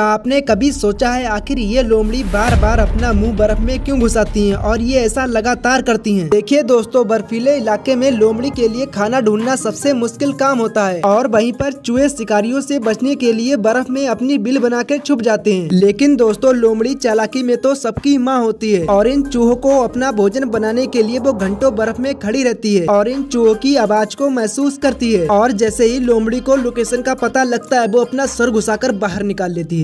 आपने कभी सोचा है आखिर ये लोमड़ी बार बार अपना मुंह बर्फ में क्यों घुसाती हैं और ये ऐसा लगातार करती हैं? देखिए दोस्तों बर्फीले इलाके में लोमड़ी के लिए खाना ढूंढना सबसे मुश्किल काम होता है और वहीं पर चूहे शिकारियों से बचने के लिए बर्फ में अपनी बिल बना कर छुप जाते हैं लेकिन दोस्तों लोमड़ी चालाकी में तो सबकी माँ होती है और इन चूहों को अपना भोजन बनाने के लिए वो घंटों बर्फ में खड़ी रहती है और इन चूहों की आवाज को महसूस करती है और जैसे ही लोमड़ी को लोकेशन का पता लगता है वो अपना सर घुसा बाहर निकाल लेती है